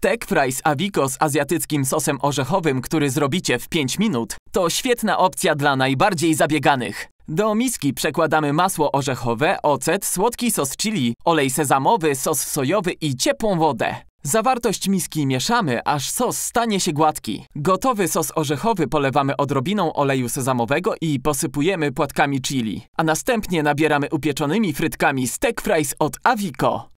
Steak fry z z azjatyckim sosem orzechowym, który zrobicie w 5 minut, to świetna opcja dla najbardziej zabieganych. Do miski przekładamy masło orzechowe, ocet, słodki sos chili, olej sezamowy, sos sojowy i ciepłą wodę. Zawartość miski mieszamy, aż sos stanie się gładki. Gotowy sos orzechowy polewamy odrobiną oleju sezamowego i posypujemy płatkami chili. A następnie nabieramy upieczonymi frytkami steak fries od Avico.